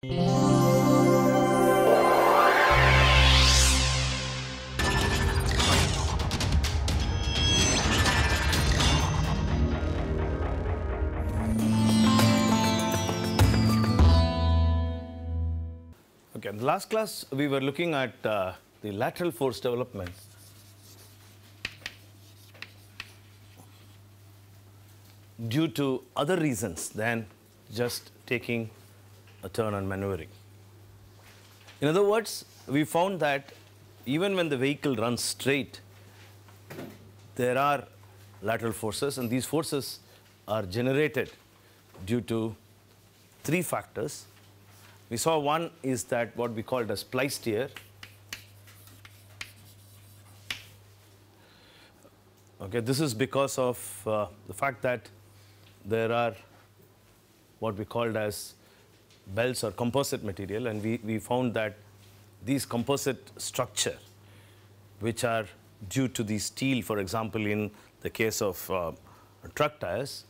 Okay, in the last class, we were looking at uh, the lateral force development. due to other reasons than just taking a turn on maneuvering. In other words, we found that even when the vehicle runs straight, there are lateral forces and these forces are generated due to three factors. We saw one is that what we called a splice steer. Okay, this is because of uh, the fact that there are what we called as belts or composite material and we, we found that these composite structure which are due to the steel for example in the case of uh, truck tires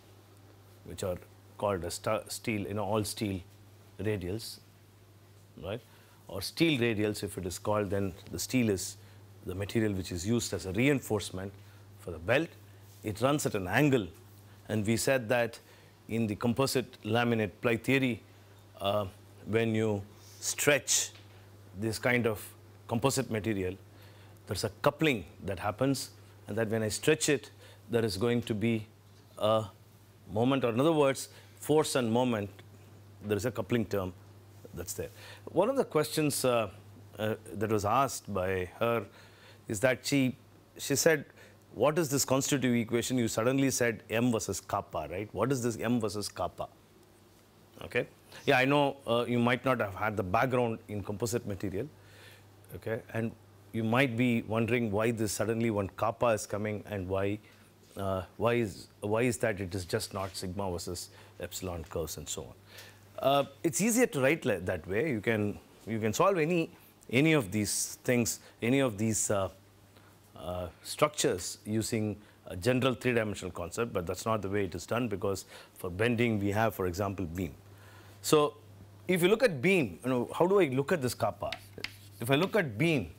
which are called as steel you know all steel radials right or steel radials if it is called then the steel is the material which is used as a reinforcement for the belt it runs at an angle and we said that in the composite laminate ply theory uh, when you stretch this kind of composite material, there's a coupling that happens and that when I stretch it, there is going to be a moment or in other words, force and moment, there is a coupling term that's there. One of the questions uh, uh, that was asked by her is that she, she said, what is this constitutive equation? You suddenly said m versus kappa, right? What is this m versus kappa? Okay. Yeah, I know uh, you might not have had the background in composite material, okay, and you might be wondering why this suddenly one kappa is coming and why, uh, why is why is that it is just not sigma versus epsilon curves and so on. Uh, it's easier to write that way. You can you can solve any any of these things, any of these uh, uh, structures using a general three-dimensional concept, but that's not the way it is done because for bending we have, for example, beam. So if you look at Beam, you know, how do I look at this kappa? If I look at Beam,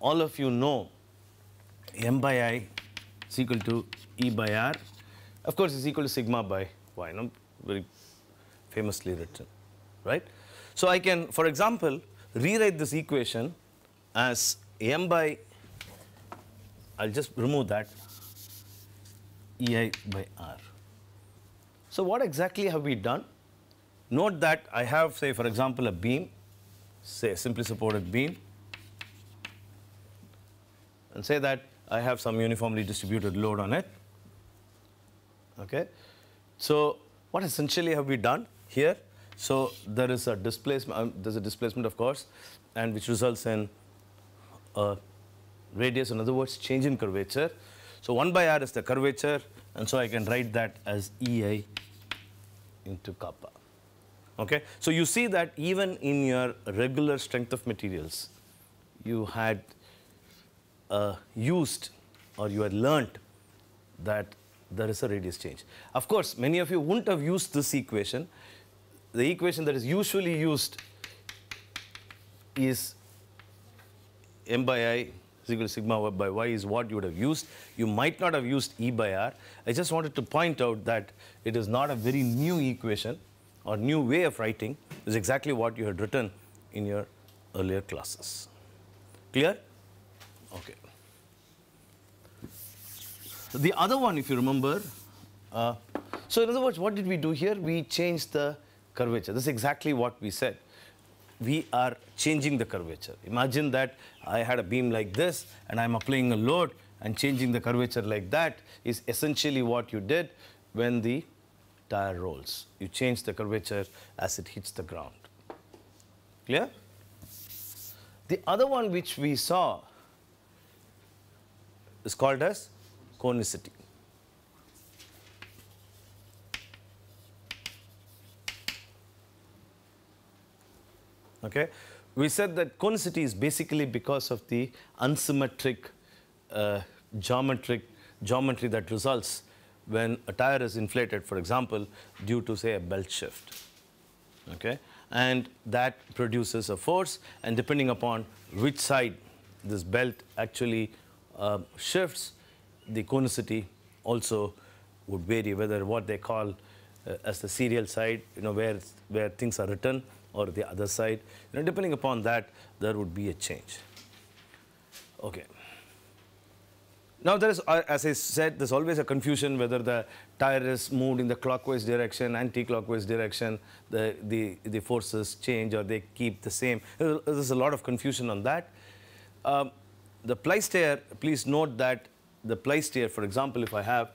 all of you know M by I is equal to E by R. Of course, it's equal to sigma by Y, you very famously written, right? So I can, for example, rewrite this equation as M by, I'll just remove that, EI by R. So what exactly have we done? Note that I have say for example a beam, say simply supported beam and say that I have some uniformly distributed load on it. Okay. So what essentially have we done here? So there is a displacement, um, there's a displacement of course and which results in a radius, in other words change in curvature. So 1 by r is the curvature and so I can write that as EI into kappa. Okay, so you see that even in your regular strength of materials, you had uh, used or you had learnt that there is a radius change. Of course, many of you wouldn't have used this equation. The equation that is usually used is m by i is equal to sigma by y is what you would have used. You might not have used e by r. I just wanted to point out that it is not a very new equation or new way of writing is exactly what you had written in your earlier classes. Clear? Okay. The other one, if you remember, uh, so in other words, what did we do here? We changed the curvature. This is exactly what we said. We are changing the curvature. Imagine that I had a beam like this and I'm applying a load and changing the curvature like that is essentially what you did when the tire rolls. You change the curvature as it hits the ground. Clear? The other one which we saw is called as conicity. Okay? We said that conicity is basically because of the unsymmetric uh, geometric geometry that results when a tire is inflated, for example, due to say a belt shift. Okay? And that produces a force and depending upon which side this belt actually uh, shifts, the conicity also would vary, whether what they call uh, as the serial side, you know, where, where things are written or the other side. You know, depending upon that, there would be a change. Okay. Now, there is, uh, as I said, there's always a confusion whether the tire is moved in the clockwise direction, anti-clockwise direction, the, the, the forces change or they keep the same. There's a lot of confusion on that. Um, the pleistair, please note that the pleistair, for example, if I have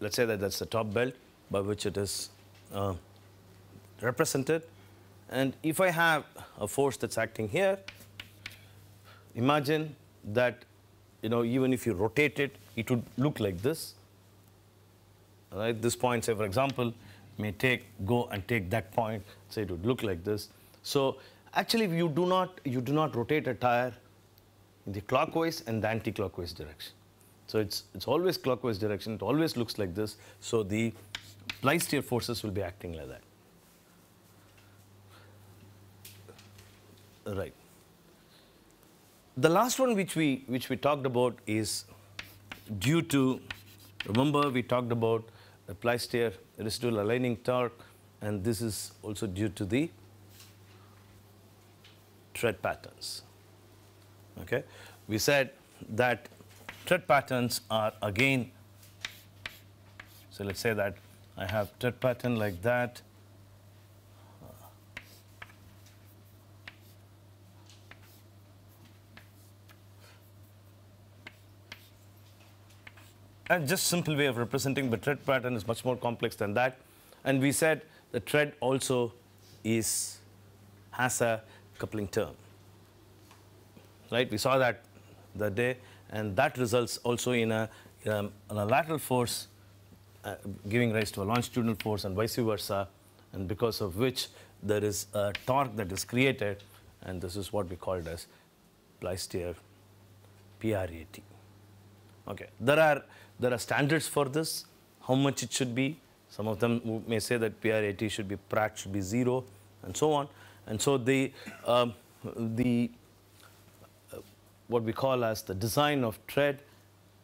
let's say that that's the top belt by which it is uh, represented and if I have a force that's acting here, imagine that, you know, even if you rotate it, it would look like this. All right, this point, say, for example, may take, go and take that point, say it would look like this. So actually, you do not, you do not rotate a tire in the clockwise and the anti-clockwise direction. So it's, it's always clockwise direction, it always looks like this. So the ply steer forces will be acting like that. Right. The last one which we, which we talked about is due to, remember we talked about the pleister residual aligning torque and this is also due to the tread patterns. Okay? We said that tread patterns are again, so let's say that I have tread pattern like that and just simple way of representing the tread pattern is much more complex than that. And we said the tread also is has a coupling term. Right? We saw that the day, and that results also in a, um, in a lateral force uh, giving rise to a longitudinal force and vice versa, and because of which there is a torque that is created, and this is what we called as Pleistier PRAT. Okay. There are there are standards for this, how much it should be. Some of them may say that PRI 80 should be, PRAT should be zero, and so on. And so the, um, the uh, what we call as the design of tread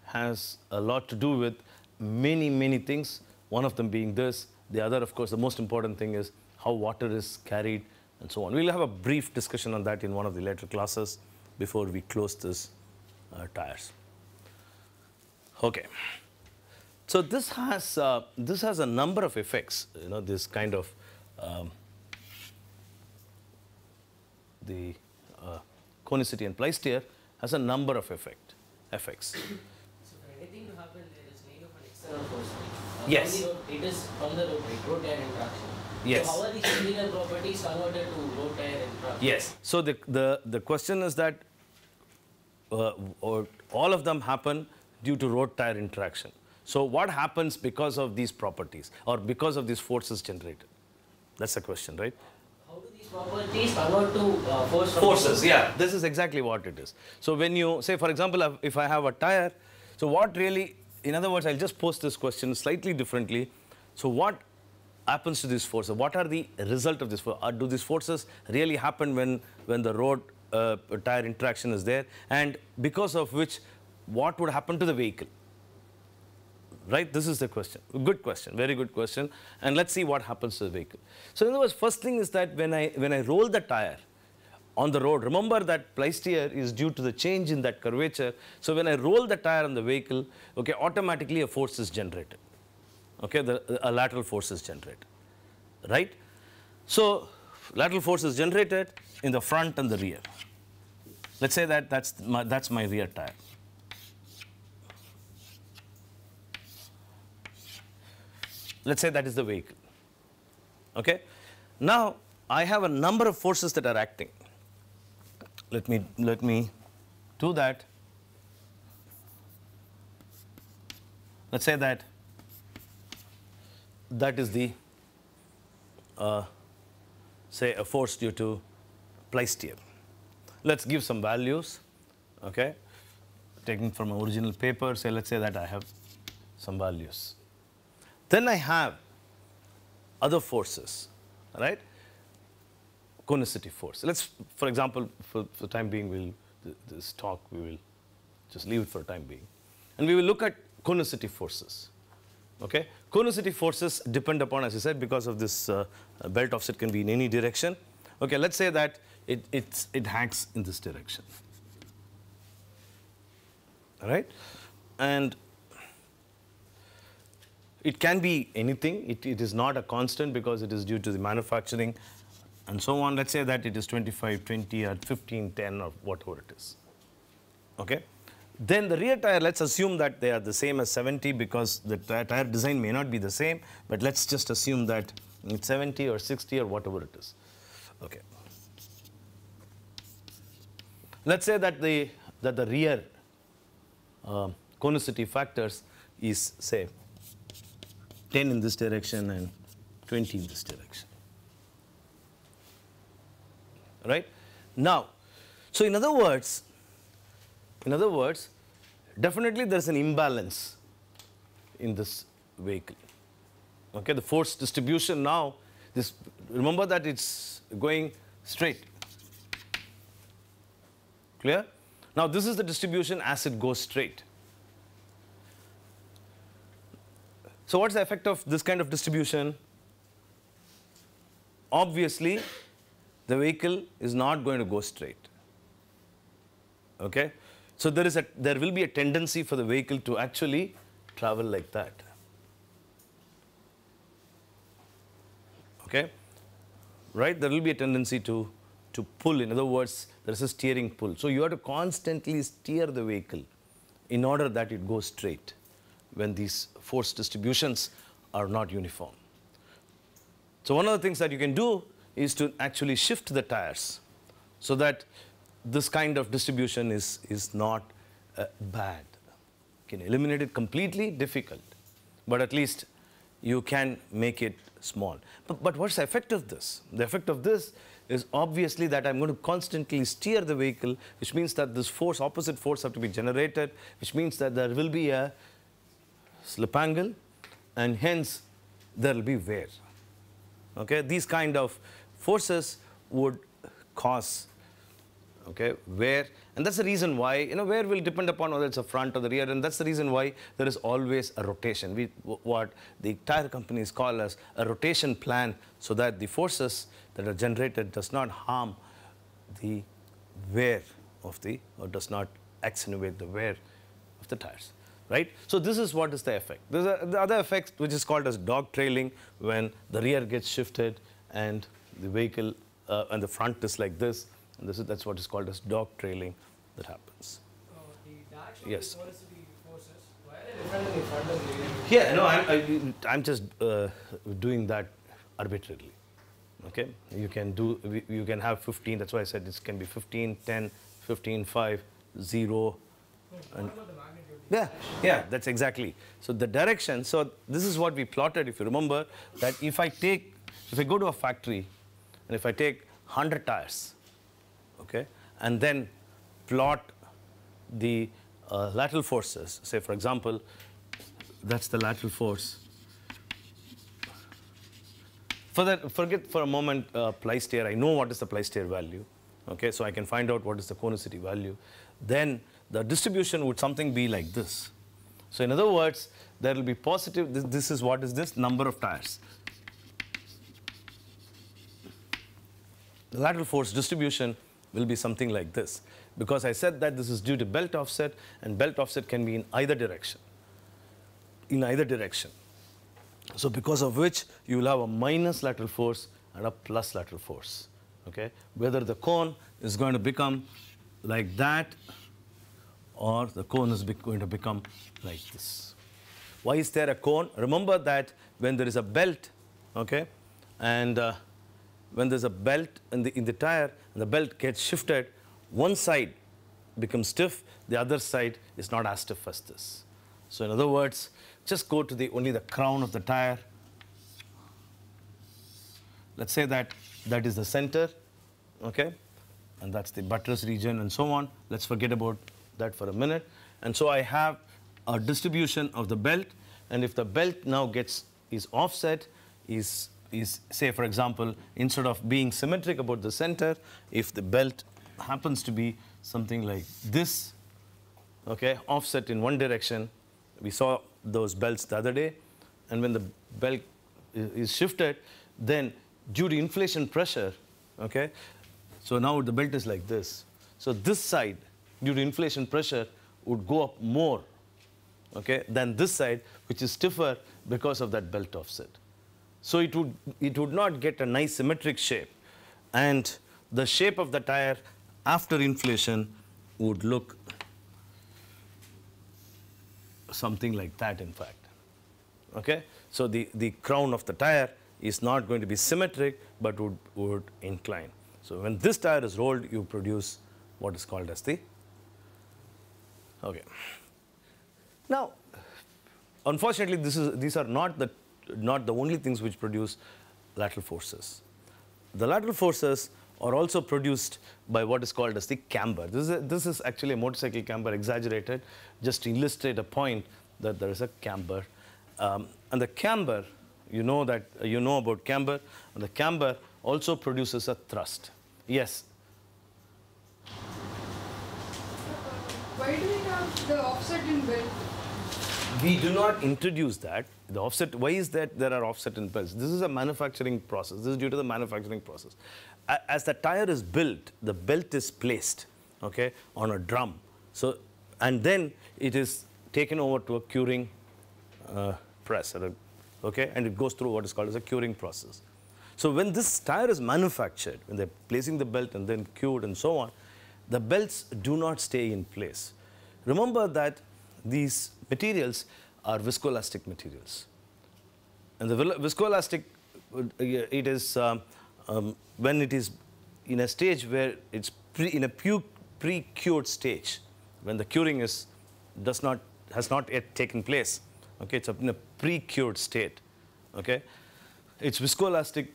has a lot to do with many, many things, one of them being this. The other, of course, the most important thing is how water is carried and so on. We'll have a brief discussion on that in one of the later classes before we close this uh, tires. Okay. So this has uh, this has a number of effects. You know, this kind of um, the uh, conicity and pleistere has a number of effect effects. Uh, yes. It is on the road, road tire Yes. So how are properties converted to road tire Yes. So the the the question is that uh, or all of them happen due to road tire interaction. So what happens because of these properties or because of these forces generated? That's the question, right? How do these properties convert to uh, force forces, yeah. This is exactly what it is. So when you say, for example, if I have a tire, so what really, in other words, I'll just pose this question slightly differently. So what happens to these forces? What are the result of this Or do these forces really happen when, when the road uh, tire interaction is there? And because of which what would happen to the vehicle? Right? This is the question. Good question. Very good question. And let's see what happens to the vehicle. So in other words, first thing is that when I, when I roll the tire on the road, remember that pleistier is due to the change in that curvature. So when I roll the tire on the vehicle, okay, automatically a force is generated. Okay, the, a lateral force is generated. Right? So lateral force is generated in the front and the rear. Let's say that that's my, that's my rear tire. Let's say that is the vehicle. Okay? Now, I have a number of forces that are acting. Let me, let me do that. Let's say that that is the, uh, say, a force due to placed here. Let's give some values, okay? Taken from my original paper, say, let's say that I have some values. Then I have other forces, right? Conicity force. Let's, for example, for, for the time being, we'll, this talk, we will just leave it for the time being. And we will look at conicity forces. Okay? Conicity forces depend upon, as you said, because of this uh, belt offset can be in any direction. Okay, let's say that it, it's, it hangs in this direction. All right? And it can be anything. It, it is not a constant because it is due to the manufacturing and so on. Let's say that it is 25, 20 or 15, 10 or whatever it is. Okay? Then the rear tire, let's assume that they are the same as 70 because the tire design may not be the same, but let's just assume that it's 70 or 60 or whatever it is. Okay. Let's say that the, that the rear uh, conicity factors is say 10 in this direction and 20 in this direction. Right? Now, so in other words, in other words, definitely there is an imbalance in this vehicle. Okay, the force distribution now, this remember that it's going straight. Clear? Now this is the distribution as it goes straight. So what's the effect of this kind of distribution? Obviously, the vehicle is not going to go straight. Okay? So there, is a, there will be a tendency for the vehicle to actually travel like that. Okay? Right? There will be a tendency to, to pull. In other words, there is a steering pull. So you have to constantly steer the vehicle in order that it goes straight when these force distributions are not uniform. So one of the things that you can do is to actually shift the tires so that this kind of distribution is, is not uh, bad. You can eliminate it completely, difficult, but at least you can make it small. But, but what's the effect of this? The effect of this is obviously that I'm going to constantly steer the vehicle, which means that this force, opposite force have to be generated, which means that there will be a slip angle and hence there will be wear. Okay, these kind of forces would cause okay, wear and that's the reason why, you know, wear will depend upon whether it's a front or the rear and that's the reason why there is always a rotation, we, what the tire companies call as a rotation plan so that the forces that are generated does not harm the wear of the or does not accentuate the wear of the tires right? So this is what is the effect. There's a, the other effect which is called as dog trailing when the rear gets shifted and the vehicle uh, and the front is like this. And this is, that's what is called as dog trailing that happens. Uh, yes. Yeah, no, I'm, I, am i am just uh, doing that arbitrarily. Okay, you can do, you can have 15, that's why I said this can be 15, 10, 15, 5, 0. No, hmm, and yeah, yeah, that's exactly. So the direction, so this is what we plotted, if you remember, that if I take, if I go to a factory, and if I take 100 tires, okay, and then plot the uh, lateral forces, say for example, that's the lateral force. For that, forget for a moment uh, steer, I know what is the ply steer value, okay, so I can find out what is the conicity value. Then the distribution would something be like this. So in other words, there will be positive, this, this is what is this, number of tires. The lateral force distribution will be something like this. Because I said that this is due to belt offset and belt offset can be in either direction, in either direction. So because of which you will have a minus lateral force and a plus lateral force, okay? Whether the cone is going to become like that or the cone is going to become like this. Why is there a cone? Remember that when there is a belt, okay, and uh, when there's a belt in the, in the tire, the belt gets shifted, one side becomes stiff, the other side is not as stiff as this. So in other words, just go to the only the crown of the tire. Let's say that that is the center, okay? And that's the buttress region and so on. Let's forget about that for a minute. And so I have a distribution of the belt. And if the belt now gets is offset, is is say for example, instead of being symmetric about the center, if the belt happens to be something like this, okay, offset in one direction, we saw those belts the other day, and when the belt is shifted, then due to inflation pressure, okay, so now the belt is like this. So this side due to inflation pressure would go up more okay, than this side, which is stiffer because of that belt offset. So it would, it would not get a nice symmetric shape. And the shape of the tire after inflation would look something like that, in fact. Okay? So the, the crown of the tire is not going to be symmetric, but would, would incline. So when this tire is rolled, you produce what is called as the Okay. Now, unfortunately, this is, these are not the, not the only things which produce lateral forces. The lateral forces are also produced by what is called as the camber. This is, a, this is actually a motorcycle camber exaggerated just to illustrate a point that there is a camber. Um, and the camber, you know that uh, you know about camber, and the camber also produces a thrust. Yes, Why do we have the offset in belt? We do not introduce that. The offset, why is that there are offset in belts? This is a manufacturing process. This is due to the manufacturing process. As the tire is built, the belt is placed, okay, on a drum. So, and then it is taken over to a curing uh, press, okay, and it goes through what is called as a curing process. So when this tire is manufactured, when they're placing the belt and then cured and so on, the belts do not stay in place. Remember that these materials are viscoelastic materials. And the viscoelastic, uh, it is um, um, when it is in a stage where it's pre, in a pre-cured stage, when the curing is does not has not yet taken place. Okay, it's in a pre-cured state. Okay, its viscoelastic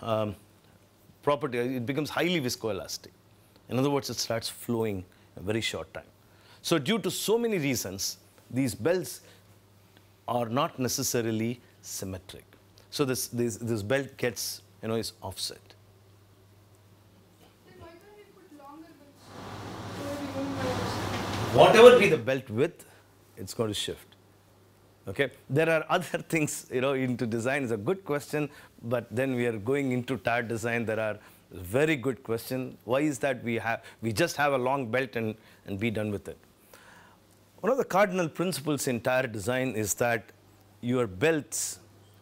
um, property it becomes highly viscoelastic. In other words, it starts flowing in a very short time. So due to so many reasons, these belts are not necessarily symmetric. So this, this, this belt gets, you know, is offset. Whatever be the belt width, it's going to shift. Okay, there are other things, you know, into design is a good question, but then we are going into tire design. There are very good question. Why is that we have we just have a long belt and, and be done with it? One of the cardinal principles in tire design is that your belt's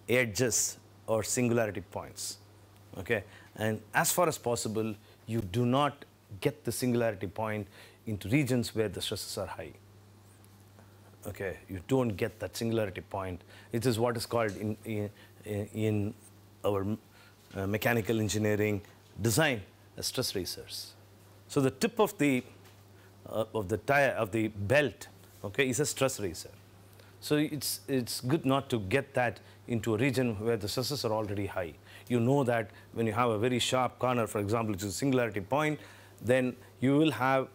edges or singularity points. Okay? And as far as possible, you do not get the singularity point into regions where the stresses are high. Okay, you don't get that singularity point. It is what is called in, in, in our uh, mechanical engineering design a stress racers. So the tip of the uh, of the tire of the belt, okay, is a stress racer. So it's it's good not to get that into a region where the stresses are already high. You know that when you have a very sharp corner, for example, which is singularity point, then you will have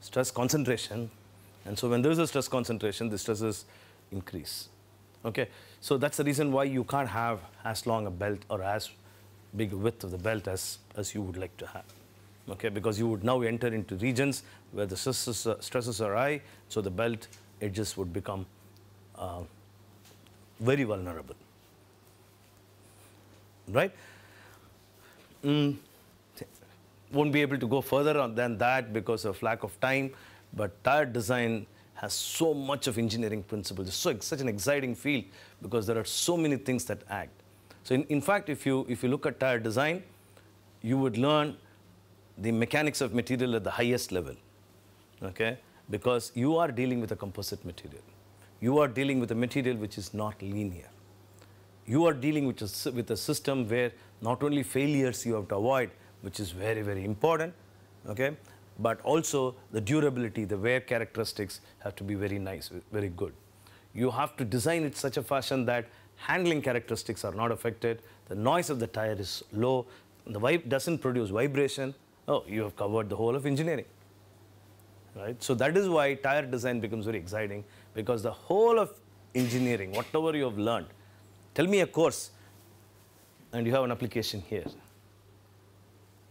stress concentration. And so when there is a stress concentration, the stresses increase. Okay, so that's the reason why you can't have as long a belt or as big width of the belt as, as you would like to have. Okay, because you would now enter into regions where the stresses, uh, stresses are high, so the belt edges would become uh, very vulnerable. Right? Mm, won't be able to go further than that because of lack of time, but tire design has so much of engineering principles. It's so, such an exciting field because there are so many things that act. So in, in fact, if you, if you look at tire design, you would learn the mechanics of material at the highest level, okay? Because you are dealing with a composite material. You are dealing with a material which is not linear. You are dealing with a, with a system where not only failures you have to avoid, which is very, very important, okay? But also the durability, the wear characteristics have to be very nice, very good. You have to design it such a fashion that handling characteristics are not affected, the noise of the tire is low, the vibe doesn't produce vibration, oh, you have covered the whole of engineering. Right? So that is why tire design becomes very exciting because the whole of engineering, whatever you have learned, tell me a course and you have an application here.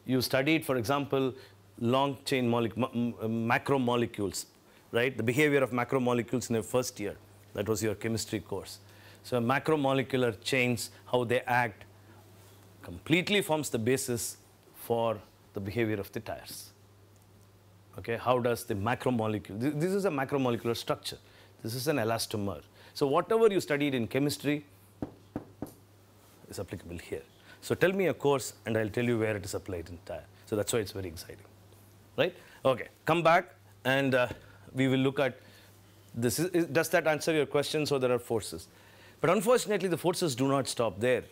You studied, for example, long chain macromolecules, right? The behavior of macromolecules in your first year. That was your chemistry course. So macromolecular chains, how they act, completely forms the basis for the behavior of the tires. Okay, how does the macromolecule, this, is a macromolecular structure, this is an elastomer. So whatever you studied in chemistry is applicable here. So tell me a course and I'll tell you where it is applied in tire. So that's why it's very exciting, right? Okay, come back and uh, we will look at this. Is, does that answer your question? So there are forces. But unfortunately, the forces do not stop there.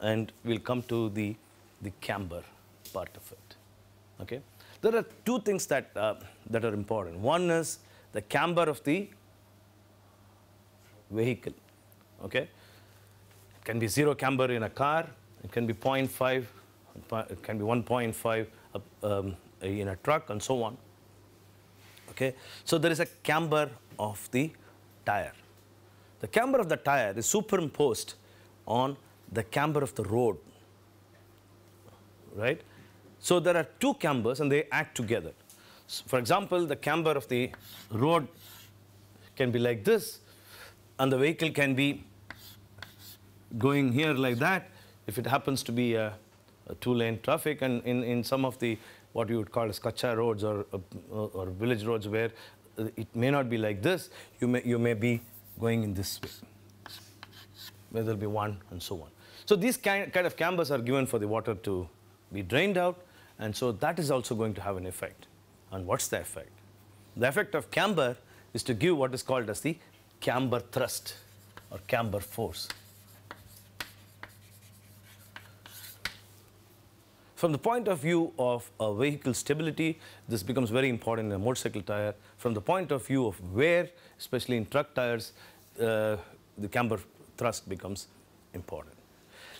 And we'll come to the, the camber part of it. Okay? There are two things that, uh, that are important. One is the camber of the vehicle. Okay? It can be zero camber in a car. It can be 0.5. It can be 1.5 uh, um, in a truck and so on. Okay? So there is a camber of the tire. The camber of the tire is superimposed on the camber of the road, right? So there are two cambers and they act together. So for example, the camber of the road can be like this and the vehicle can be going here like that if it happens to be a, a two-lane traffic and in, in some of the what you would call as kacha roads or, or, or village roads where it may not be like this, you may, you may be going in this way. Where there will be one and so on. So these kind, of cambers are given for the water to be drained out and so that is also going to have an effect. And what's the effect? The effect of camber is to give what is called as the camber thrust or camber force. From the point of view of uh, vehicle stability, this becomes very important in a motorcycle tire. From the point of view of wear, especially in truck tires, uh, the camber thrust becomes important.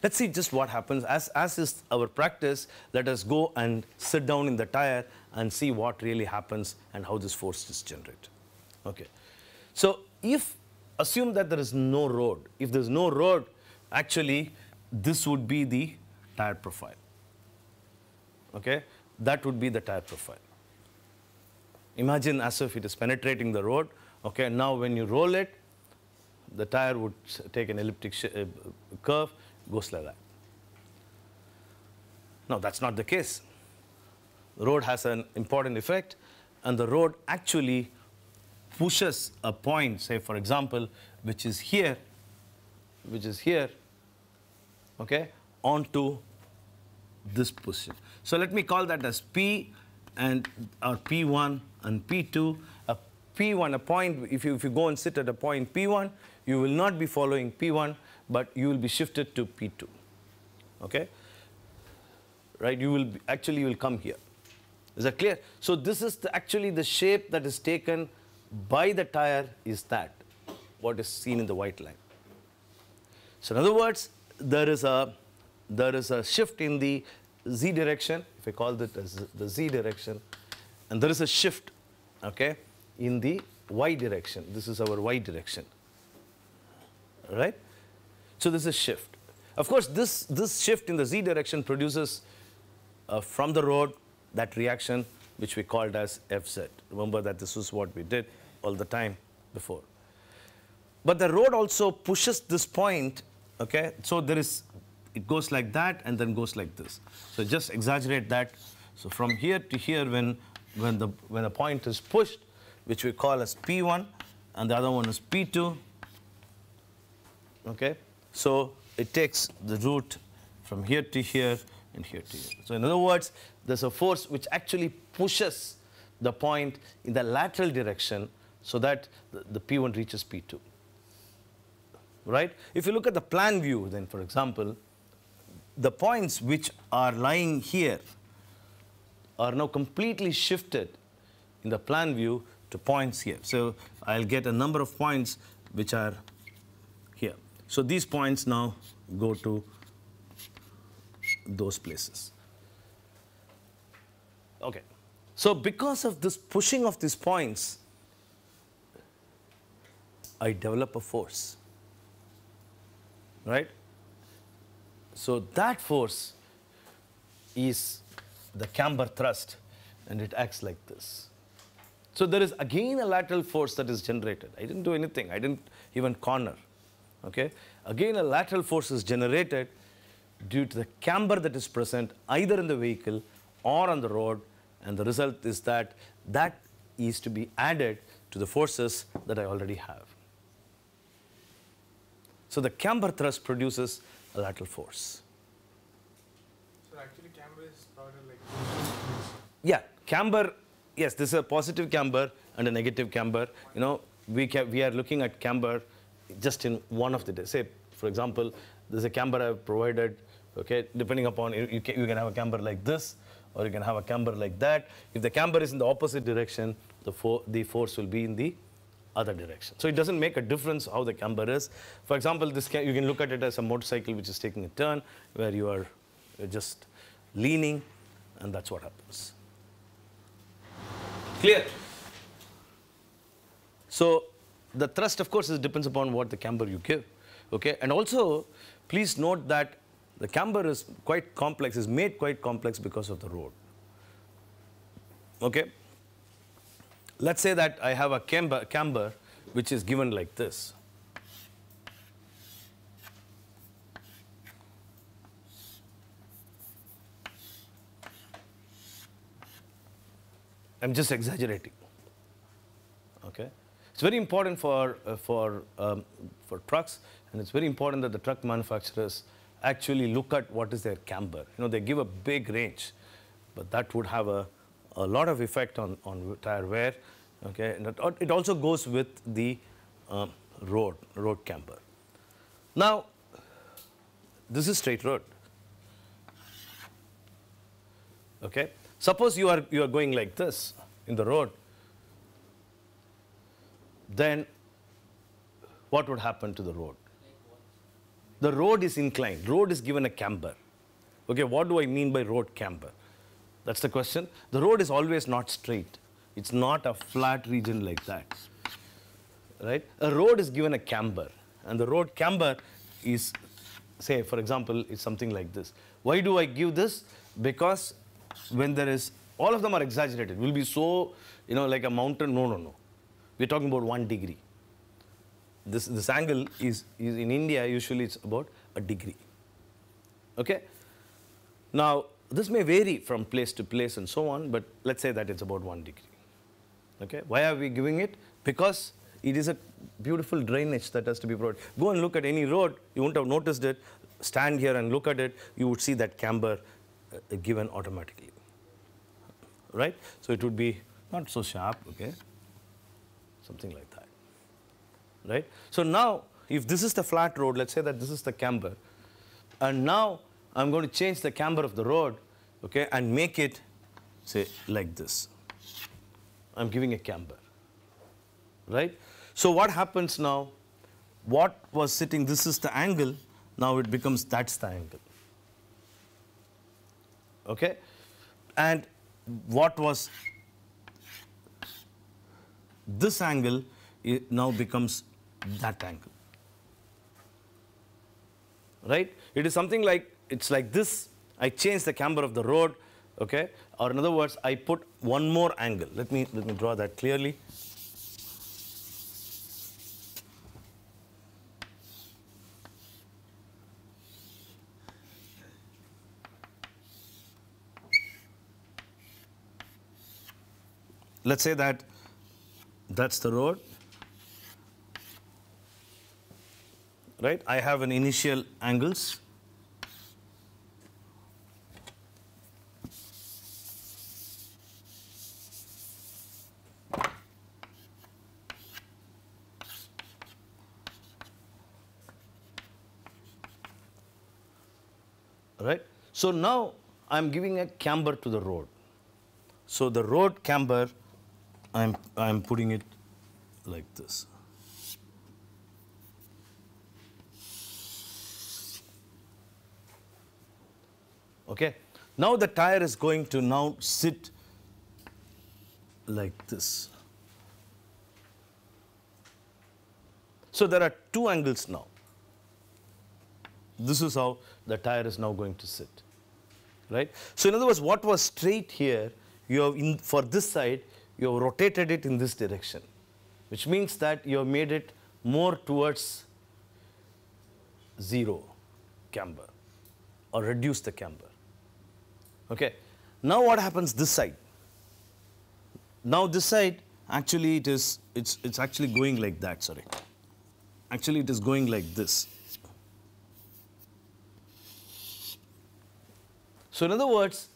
Let's see just what happens. As, as is our practice, let us go and sit down in the tire and see what really happens and how this force is generated. Okay. So if, assume that there is no road. If there's no road, actually, this would be the tire profile okay, that would be the tire profile. Imagine as if it is penetrating the road, okay, now when you roll it, the tire would take an elliptic uh, curve, goes like that. Now that's not the case. The road has an important effect and the road actually pushes a point, say for example, which is here, which is here, okay, onto this position. So let me call that as P and or P1 and P2. A P1, a point, if you, if you go and sit at a point P1, you will not be following P1, but you will be shifted to P2. Okay? Right? You will be, actually you will come here. Is that clear? So this is the, actually the shape that is taken by the tire is that what is seen in the white line. So in other words, there is a there is a shift in the z direction, if I call that as the z direction, and there is a shift, okay, in the y direction. This is our y direction, right? So this is shift. Of course, this, this shift in the z direction produces uh, from the road that reaction which we called as FZ. Remember that this is what we did all the time before. But the road also pushes this point, okay? So there is it goes like that and then goes like this. So just exaggerate that. So from here to here, when, when, the, when a point is pushed, which we call as P1, and the other one is P2, okay? So it takes the root from here to here and here to here. So in other words, there's a force which actually pushes the point in the lateral direction so that the, the P1 reaches P2 right? If you look at the plan view, then for example, the points which are lying here are now completely shifted in the plan view to points here. So I'll get a number of points which are here. So these points now go to those places. Okay. So because of this pushing of these points, I develop a force. Right? So that force is the camber thrust, and it acts like this. So there is again a lateral force that is generated. I didn't do anything. I didn't even corner. Okay? Again, a lateral force is generated due to the camber that is present either in the vehicle or on the road. And the result is that that is to be added to the forces that I already have. So the camber thrust produces a lateral force. So actually camber is like Yeah, camber, yes, this is a positive camber and a negative camber. You know, we, we are looking at camber just in one of the, say, for example, there's a camber I've provided, okay, depending upon, you can, you can have a camber like this, or you can have a camber like that. If the camber is in the opposite direction, the, for, the force will be in the other direction. So it doesn't make a difference how the camber is. For example, this you can look at it as a motorcycle which is taking a turn where you are just leaning and that's what happens. Clear? So the thrust of course depends upon what the camber you give. Okay, and also please note that the camber is quite complex, is made quite complex because of the road. Okay. Let's say that I have a camber, camber which is given like this. I'm just exaggerating. Okay, it's very important for uh, for um, for trucks, and it's very important that the truck manufacturers actually look at what is their camber. You know, they give a big range, but that would have a a lot of effect on, on tire wear. Okay, it also goes with the um, road, road camber. Now, this is straight road. Okay, suppose you are, you are going like this in the road, then what would happen to the road? The road is inclined, road is given a camber. Okay, what do I mean by road camber? That's the question. The road is always not straight. It's not a flat region like that. Right? A road is given a camber. And the road camber is, say, for example, is something like this. Why do I give this? Because when there is, all of them are exaggerated. Will be so, you know, like a mountain. No, no, no. We're talking about one degree. This, this angle is, is in India, usually it's about a degree. Okay? Now, this may vary from place to place and so on, but let's say that it's about one degree. Okay? Why are we giving it? Because it is a beautiful drainage that has to be brought. Go and look at any road, you wouldn't have noticed it. Stand here and look at it, you would see that camber uh, given automatically. Right? So it would be not so sharp, okay? Something like that. Right? So now, if this is the flat road, let's say that this is the camber, and now I'm going to change the camber of the road, okay, and make it, say, like this. I'm giving a camber, right? So what happens now? What was sitting, this is the angle, now it becomes, that's the angle, okay? And what was this angle, it now becomes that angle, right? It is something like it's like this. I change the camber of the road, okay? Or in other words, I put one more angle. Let me, let me draw that clearly. Let's say that that's the road, right? I have an initial angles, So now I'm giving a camber to the road. So the road camber, I'm, I'm putting it like this. Okay. Now the tire is going to now sit like this. So there are two angles now. This is how the tire is now going to sit, right? So in other words, what was straight here, you have in, for this side, you have rotated it in this direction, which means that you have made it more towards zero camber or reduce the camber. Okay. Now what happens this side? Now this side actually it is it's it's actually going like that, sorry. Actually it is going like this. So in other words,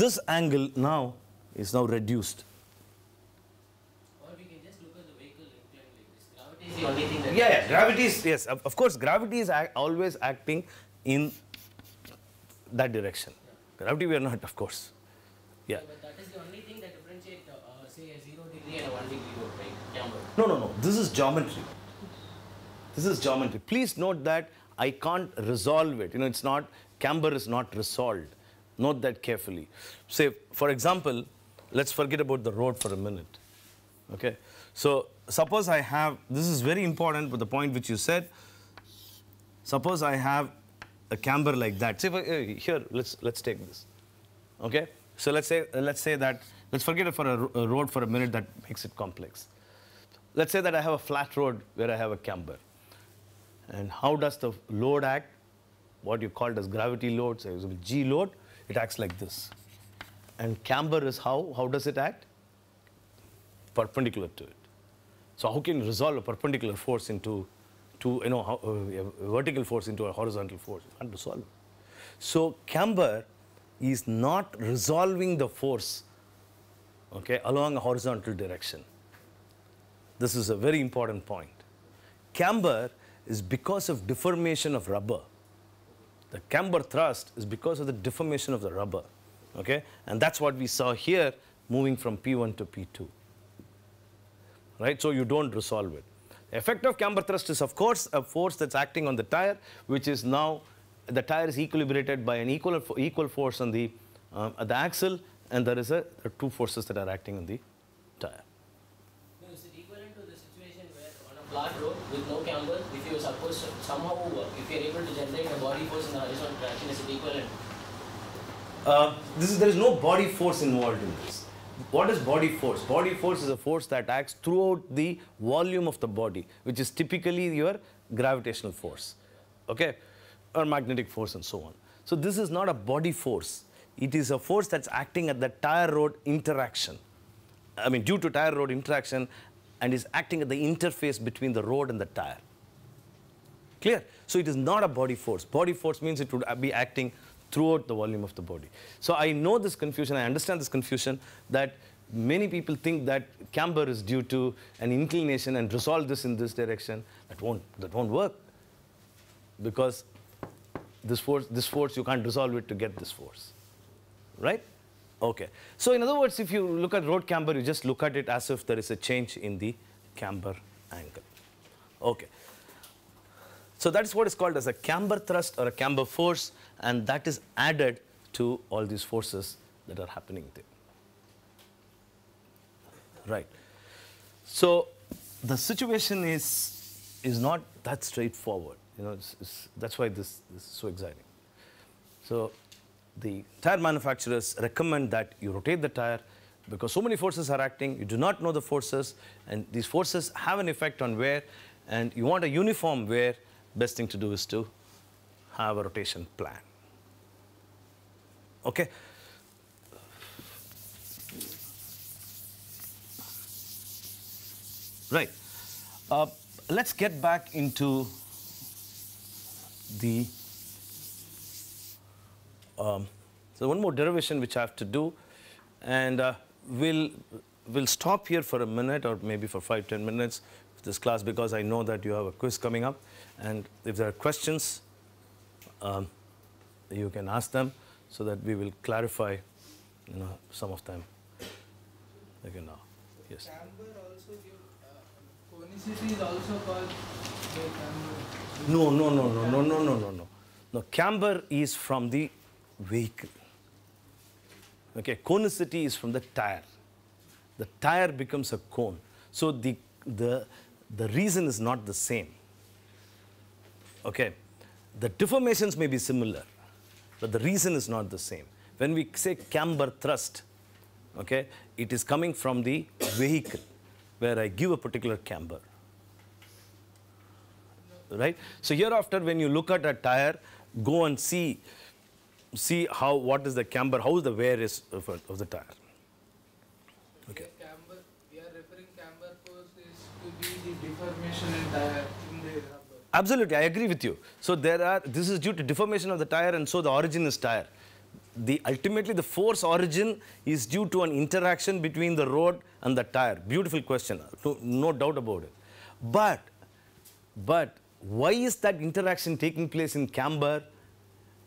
this angle now is now reduced. Or we can just look at the vehicle like this. Gravity is the only thing that... Yeah, yeah. gravity is, yes, of, of course, gravity is act, always acting in that direction. Yeah. Gravity we are not, of course. Yeah. yeah. But that is the only thing that differentiates, uh, uh say, a 0 degree and a 1 degree road, right? No, no, no. This is geometry. This is geometry. Please note that I can't resolve it. You know, it's not, camber is not resolved note that carefully. Say, for example, let's forget about the road for a minute. Okay? So, suppose I have, this is very important, but the point which you said, suppose I have a camber like that. Say, here, let's, let's take this. Okay? So, let's say, let's say that, let's forget it for a, a road for a minute that makes it complex. Let's say that I have a flat road where I have a camber. And how does the load act? What you called as gravity load, so G load, it acts like this. And camber is how? How does it act? Perpendicular to it. So how can you resolve a perpendicular force into to, you know, uh, a vertical force into a horizontal force? You can't resolve So camber is not resolving the force okay, along a horizontal direction. This is a very important point. Camber is because of deformation of rubber. The camber thrust is because of the deformation of the rubber, okay? And that's what we saw here moving from P1 to P2, right? So you don't resolve it. The effect of camber thrust is, of course, a force that's acting on the tire, which is now, the tire is equilibrated by an equal, equal force on the, um, the axle, and there is a, there two forces that are acting on the tire. No, is it equivalent to the situation where on a flat road, somehow, if you're able to generate a body force in the horizontal direction, is it equivalent? Uh, this is, there is no body force involved in this. What is body force? Body force is a force that acts throughout the volume of the body, which is typically your gravitational force, okay, or magnetic force and so on. So this is not a body force. It is a force that's acting at the tire road interaction. I mean, due to tire road interaction and is acting at the interface between the road and the tire. Clear? So it is not a body force. Body force means it would be acting throughout the volume of the body. So I know this confusion, I understand this confusion that many people think that camber is due to an inclination and resolve this in this direction. That won't, that won't work because this force, this force, you can't resolve it to get this force, right? Okay. So in other words, if you look at road camber, you just look at it as if there is a change in the camber angle. Okay. So that is what is called as a camber thrust or a camber force and that is added to all these forces that are happening there. Right. So the situation is, is not that straightforward. You know, it's, it's, that's why this, this is so exciting. So the tire manufacturers recommend that you rotate the tire because so many forces are acting, you do not know the forces, and these forces have an effect on wear, and you want a uniform wear best thing to do is to have a rotation plan. Okay. Right. Uh, let's get back into the um, so one more derivation which I have to do and uh, we'll we'll stop here for a minute or maybe for five ten minutes this class because I know that you have a quiz coming up and if there are questions, um, you can ask them so that we will clarify you know, some of them. Okay, now. Yes. Camber also gives uh, conicity is also called camber. No, no, no, no, no, no, no, no, no. No, camber is from the vehicle. Okay, conicity is from the tire. The tire becomes a cone. So the, the, the reason is not the same. Okay. The deformations may be similar, but the reason is not the same. When we say camber thrust, okay, it is coming from the vehicle where I give a particular camber. Right? So hereafter, when you look at a tire, go and see, see how, what is the camber, how is the wear is of, of the tire. Okay. Camber, we are referring camber force is to be the deformation in tire. Absolutely, I agree with you. So there are, this is due to deformation of the tire and so the origin is tire. The ultimately the force origin is due to an interaction between the road and the tire. Beautiful question, no, no doubt about it. But, but why is that interaction taking place in camber?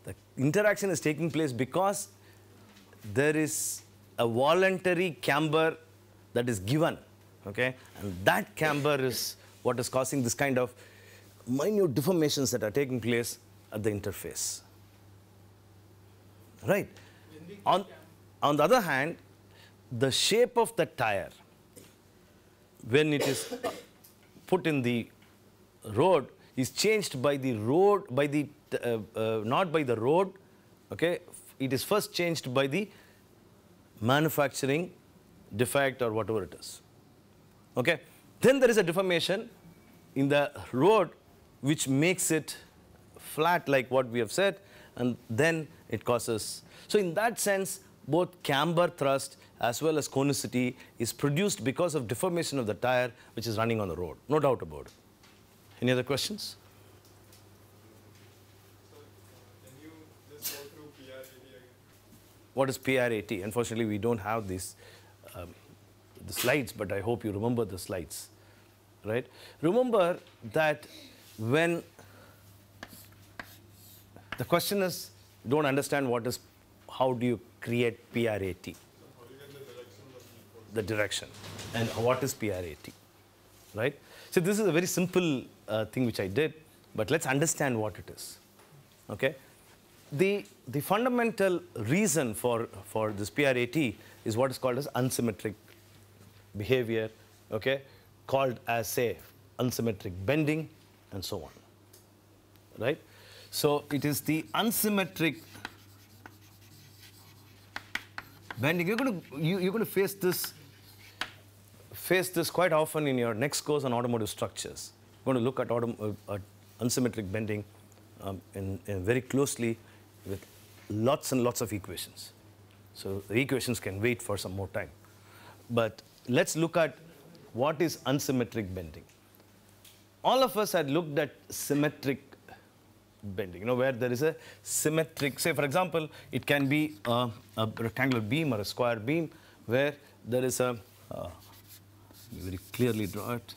The interaction is taking place because there is a voluntary camber that is given, okay? And that camber is what is causing this kind of minute deformations that are taking place at the interface. Right? On, on the other hand, the shape of the tire, when it is put in the road, is changed by the road, by the, uh, uh, not by the road, okay? It is first changed by the manufacturing defect or whatever it is, okay? Then there is a deformation in the road which makes it flat like what we have said and then it causes. So in that sense, both camber thrust as well as conicity is produced because of deformation of the tire which is running on the road, no doubt about it. Any other questions? what is PRAT? Unfortunately, we don't have these um, the slides, but I hope you remember the slides, right? Remember that when the question is, don't understand what is, how do you create PRAT? The direction. And what is PRAT? Right? So this is a very simple uh, thing which I did, but let's understand what it is. Okay? The, the fundamental reason for, for this PRAT is what is called as unsymmetric behavior, okay? Called as, say, unsymmetric bending, and so on. Right? So it is the unsymmetric bending. You're going to, you, you're going to face this face this quite often in your next course on automotive structures. are going to look at, autom uh, at unsymmetric bending um, in, in very closely with lots and lots of equations. So the equations can wait for some more time. But let's look at what is unsymmetric bending all of us had looked at symmetric bending, you know, where there is a symmetric, say for example, it can be a, a rectangular beam or a square beam where there is a, uh, very clearly draw it.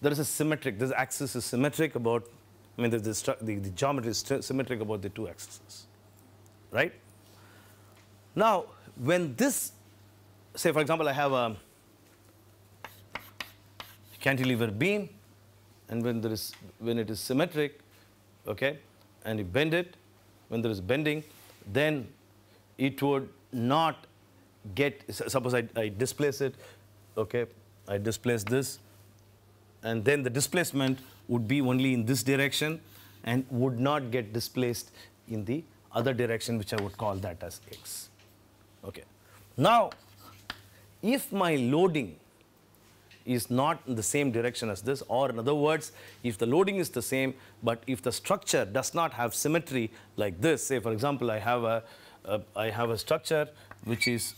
There is a symmetric, this axis is symmetric about, I mean, the, the, the geometry is symmetric about the two axes, right? Now, when this, say for example, I have a, cantilever beam and when there is when it is symmetric okay and you bend it when there is bending then it would not get suppose I, I displace it okay I displace this and then the displacement would be only in this direction and would not get displaced in the other direction which I would call that as x okay now if my loading is not in the same direction as this or in other words, if the loading is the same but if the structure does not have symmetry like this, say for example I have a, a I have a structure which is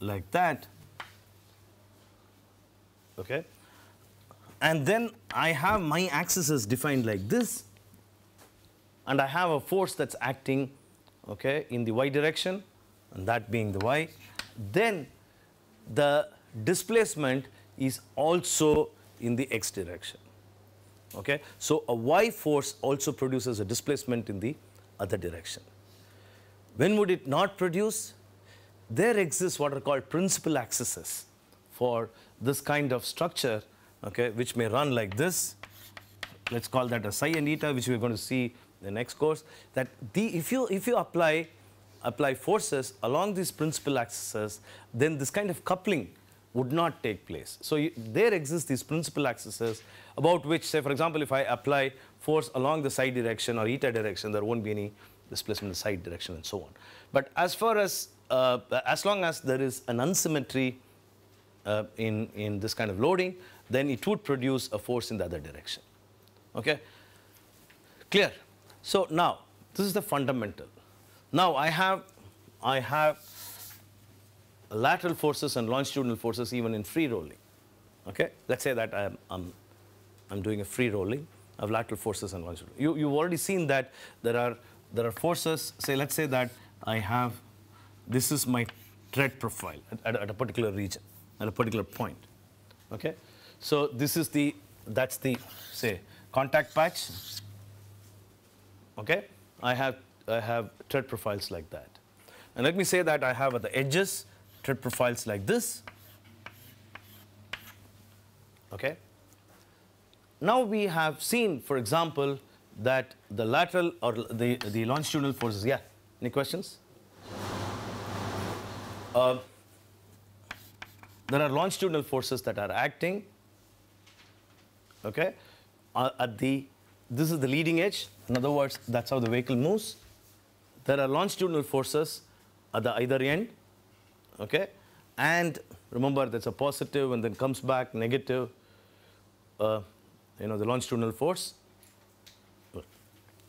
like that, okay, and then I have my axis is defined like this and I have a force that's acting okay in the y direction and that being the y then the displacement is also in the x direction. Okay? So, a y force also produces a displacement in the other direction. When would it not produce? There exists what are called principal axes for this kind of structure okay, which may run like this. Let us call that a psi and eta which we are going to see in the next course that the, if, you, if you apply apply forces along these principal axes then this kind of coupling would not take place. So you, there exist these principal axes about which, say, for example, if I apply force along the side direction or eta direction, there won't be any displacement in the side direction and so on. But as far as, uh, as long as there is an unsymmetry uh, in, in this kind of loading, then it would produce a force in the other direction. Okay? Clear? So now, this is the fundamental. Now I have, I have lateral forces and longitudinal forces even in free rolling. Okay, let's say that I'm, I'm, I'm doing a free rolling of lateral forces and longitudinal. You, you've already seen that there are, there are forces, say let's say that I have, this is my tread profile at, at, at a particular region, at a particular point. Okay, so this is the, that's the, say, contact patch. Okay, I have, I have tread profiles like that. And let me say that I have at the edges, profiles like this. Okay. Now we have seen, for example, that the lateral or the, the longitudinal forces. Yeah, any questions? Uh, there are longitudinal forces that are acting, okay, uh, at the, this is the leading edge. In other words, that's how the vehicle moves. There are longitudinal forces at the either end okay? And remember, that's a positive and then comes back negative, uh, you know, the longitudinal force.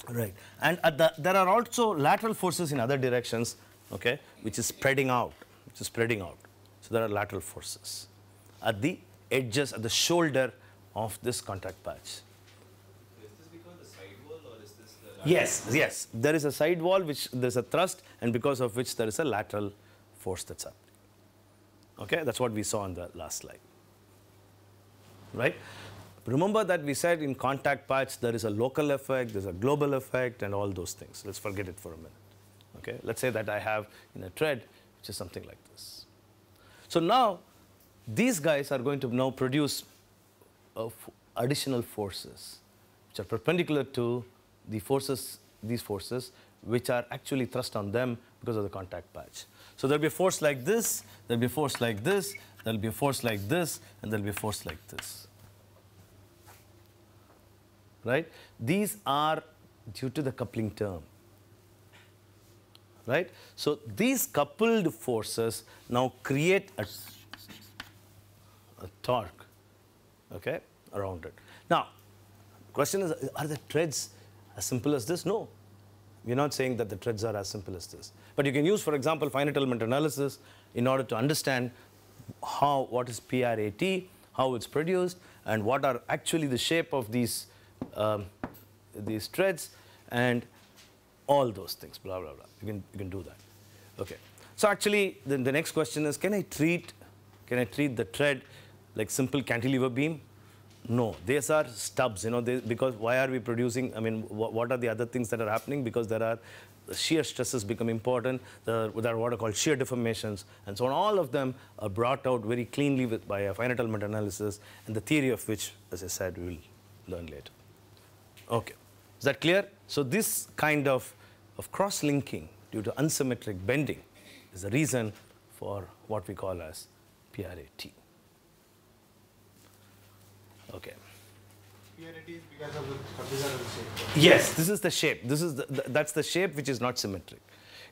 Right. And uh, the, there are also lateral forces in other directions, okay, which is spreading out, which is spreading out. So there are lateral forces at the edges, at the shoulder of this contact patch. Yes, yes. There is a side wall which there is a thrust and because of which there is a lateral force that's happening. Okay, that's what we saw in the last slide. Right? Remember that we said in contact patch there is a local effect, there's a global effect, and all those things. Let's forget it for a minute. Okay, let's say that I have in a thread which is something like this. So now these guys are going to now produce uh, additional forces which are perpendicular to the forces, these forces, which are actually thrust on them because of the contact patch. So there'll be a force like this, there'll be a force like this, there'll be a force like this, and there'll be a force like this. Right? These are due to the coupling term. Right? So these coupled forces now create a, a torque, okay, around it. Now, question is, are the treads as simple as this? No. We're not saying that the treads are as simple as this. But you can use, for example, finite element analysis in order to understand how, what is PRAT, how it's produced, and what are actually the shape of these, um, these threads, and all those things, blah, blah, blah. You can, you can do that. Okay. So actually, the the next question is, can I treat, can I treat the thread like simple cantilever beam? No, these are stubs, you know, they, because why are we producing, I mean, wh what are the other things that are happening? Because there are shear stresses become important, there, there are what are called shear deformations, and so on. All of them are brought out very cleanly with, by a finite element analysis, and the theory of which, as I said, we will learn later. Okay, is that clear? So this kind of, of cross-linking due to unsymmetric bending is the reason for what we call as PRAT. Okay. Yes, this is the shape. This is the, that's the shape which is not symmetric.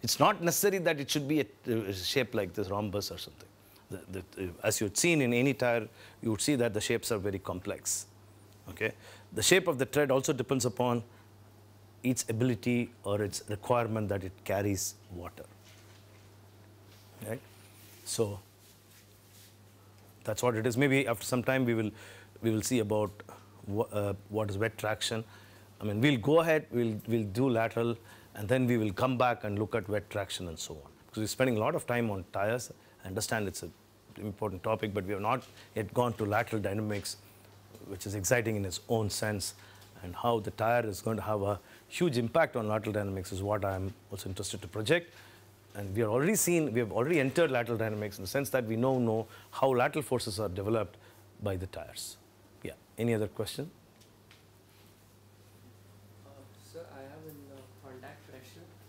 It's not necessary that it should be a, a uh, shape like this rhombus or something. The, uh, as you'd seen in any tire, you would see that the shapes are very complex. Okay. The shape of the tread also depends upon its ability or its requirement that it carries water. Right? So that's what it is. Maybe after some time we will we will see about uh, what is wet traction. I mean, we'll go ahead, we'll, we'll do lateral, and then we will come back and look at wet traction and so on. Because we're spending a lot of time on tires. I understand it's an important topic, but we have not yet gone to lateral dynamics, which is exciting in its own sense, and how the tire is going to have a huge impact on lateral dynamics is what I'm also interested to project. And we have already seen, we have already entered lateral dynamics in the sense that we now know how lateral forces are developed by the tires. Any other question? Uh, uh,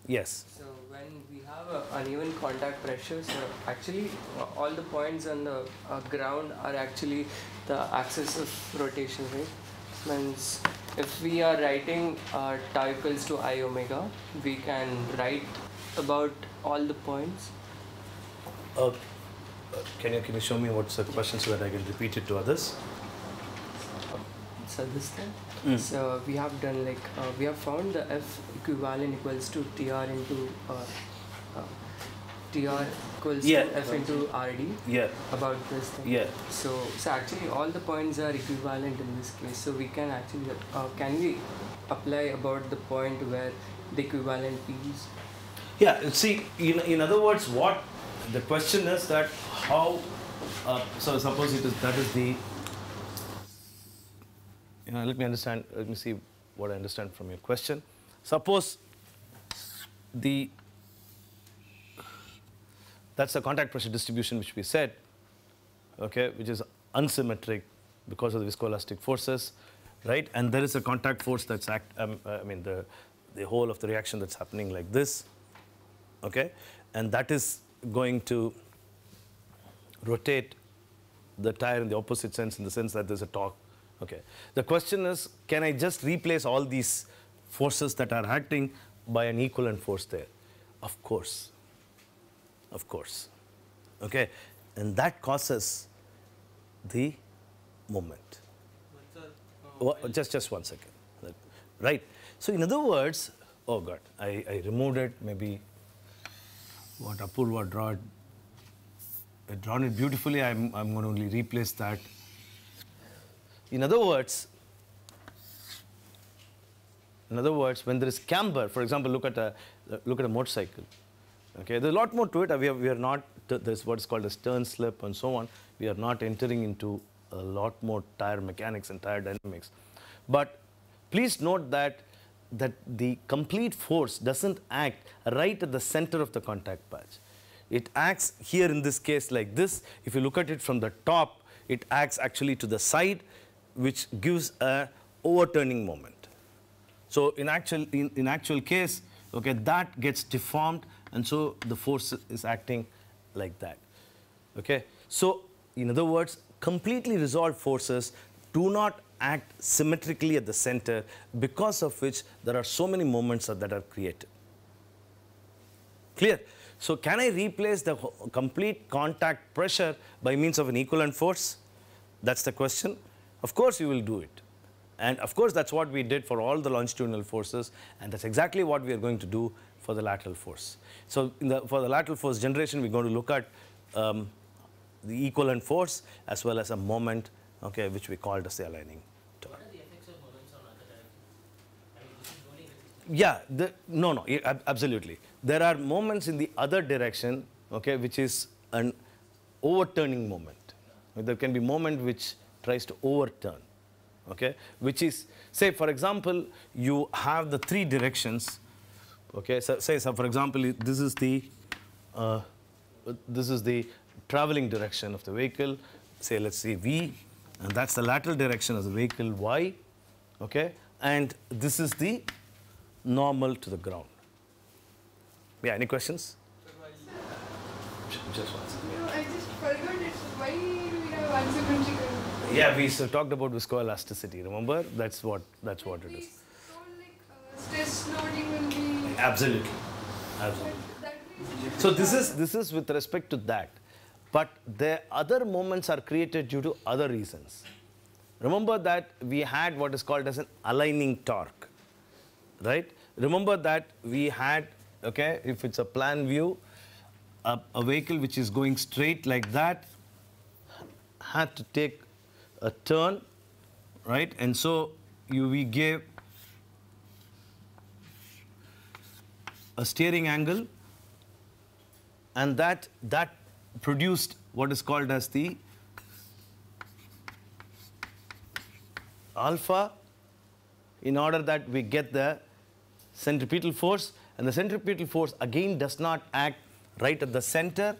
yes. So when we have a uneven contact pressure, so actually uh, all the points on the uh, ground are actually the axis of rotation, right? Means if we are writing uh, tau equals to i omega, we can write about all the points. Uh, can you can you show me what's the question so that I can repeat it to others? suggested. Mm. So we have done like uh, we have found the f equivalent equals to tr into uh, uh, tr equals yeah. to f into rd. Yeah. About this thing. Yeah. So so actually all the points are equivalent in this case. So we can actually uh, can we apply about the point where the equivalent is. Yeah. See, in in other words, what the question is that how. Uh, so suppose it is that is the you know, let me understand, let me see what I understand from your question. Suppose the, that's the contact pressure distribution which we said, okay, which is unsymmetric because of the viscoelastic forces, right? And there is a contact force that's act, um, uh, I mean, the, the whole of the reaction that's happening like this, okay? And that is going to rotate the tire in the opposite sense in the sense that there's a torque Okay. The question is, can I just replace all these forces that are acting by an equivalent force there? Of course. Of course. Okay. And that causes the movement. just, just one second. Right. So in other words, oh God, I, I removed it maybe what Apurva it. drawn it beautifully. I'm, I'm going to only replace that in other words, in other words, when there is camber, for example, look at a look at a motorcycle. Okay, there's a lot more to it. Uh, we are, we are not there's what's called a stern slip and so on. We are not entering into a lot more tire mechanics and tire dynamics. But please note that that the complete force doesn't act right at the center of the contact patch. It acts here in this case like this. If you look at it from the top, it acts actually to the side which gives a overturning moment. So in actual, in, in actual case, okay, that gets deformed and so the force is acting like that. Okay, so in other words, completely resolved forces do not act symmetrically at the center because of which there are so many moments that are created. Clear? So can I replace the complete contact pressure by means of an equivalent force? That's the question. Of course you will do it. And of course that's what we did for all the longitudinal forces and that's exactly what we are going to do for the lateral force. So the, for the lateral force generation we're going to look at um, the equivalent force as well as a moment okay, which we called as the aligning Yeah, the, no, no, absolutely. There are moments in the other direction, okay, which is an overturning moment. There can be moment which tries to overturn, okay? Which is, say for example, you have the three directions, okay? So, say, so for example, this is the, uh, this is the traveling direction of the vehicle, say let's say V, and that's the lateral direction of the vehicle Y, okay? And this is the normal to the ground. Yeah, any questions? Just one second. No, I just forgot why do we have one yeah, we so talked about viscoelasticity. Remember, that's what that's what it is. Stress loading will be absolutely, absolutely. So this is this is with respect to that, but the other moments are created due to other reasons. Remember that we had what is called as an aligning torque, right? Remember that we had okay if it's a plan view, a, a vehicle which is going straight like that had to take a turn, right? And so you we gave a steering angle and that that produced what is called as the alpha in order that we get the centripetal force and the centripetal force again does not act right at the center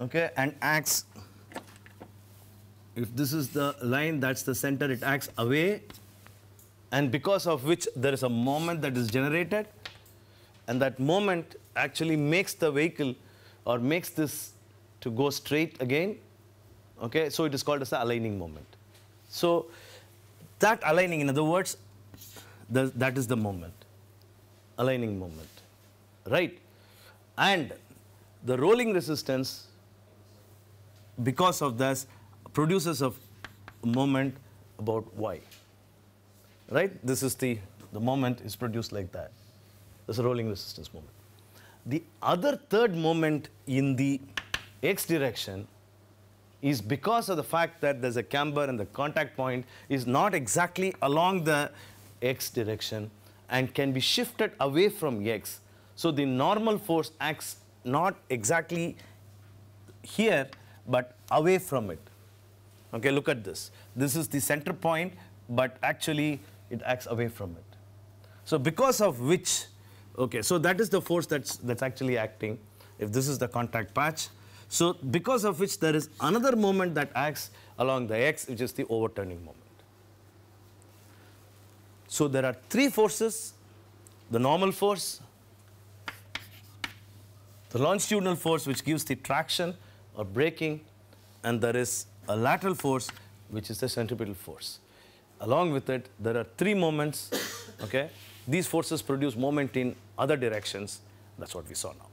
okay and acts if this is the line, that's the center, it acts away and because of which there is a moment that is generated and that moment actually makes the vehicle or makes this to go straight again. Okay, so it is called as the aligning moment. So that aligning, in other words, the, that is the moment, aligning moment, right? And the rolling resistance, because of this, produces a moment about y. Right? This is the, the moment is produced like that. There's a rolling resistance moment. The other third moment in the x direction is because of the fact that there's a camber and the contact point is not exactly along the x direction and can be shifted away from x. So the normal force acts not exactly here but away from it. Okay, look at this. This is the center point, but actually it acts away from it. So because of which, okay, so that is the force that's, that's actually acting if this is the contact patch. So because of which there is another moment that acts along the X, which is the overturning moment. So there are three forces, the normal force, the longitudinal force which gives the traction or braking, and there is a lateral force, which is the centripetal force. Along with it, there are three moments, okay? These forces produce moment in other directions. That's what we saw now.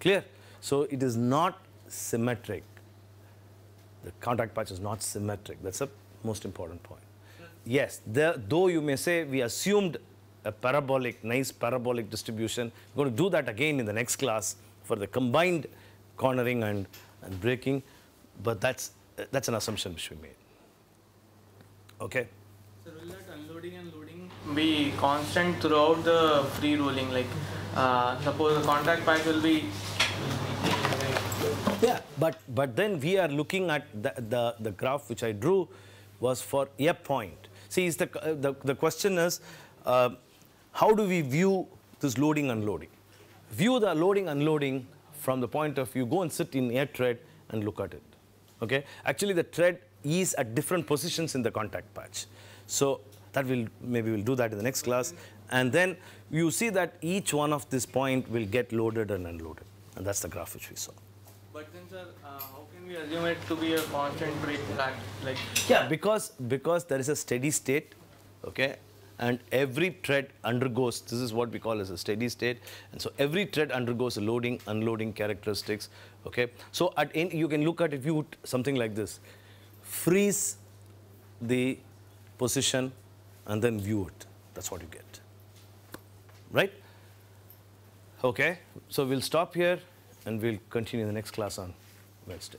Clear? So it is not symmetric. The contact patch is not symmetric. That's the most important point. Yes, there, though you may say we assumed a parabolic, nice parabolic distribution. We're going to do that again in the next class for the combined cornering and, and breaking. But that's, that's an assumption which we made. Okay? So will that unloading and loading be constant throughout the free rolling? Like, uh, suppose the contract pack will be yeah, but but then we are looking at the, the, the graph which I drew was for a point. See, the, the, the question is, uh, how do we view this loading unloading? View the loading unloading from the point of view, go and sit in a tread and look at it. Okay, actually the thread is at different positions in the contact patch. So that will maybe we'll do that in the next class. And then you see that each one of this point will get loaded and unloaded. And that's the graph which we saw. But then, sir, uh, how can we assume it to be a constant rate like? Yeah, because because there is a steady state, okay, and every thread undergoes. This is what we call as a steady state, and so every thread undergoes loading, unloading characteristics, Okay, so at in, you can look at if you something like this, freeze the position and then view it. That's what you get. Right? Okay, so we'll stop here and we'll continue the next class on Wednesday.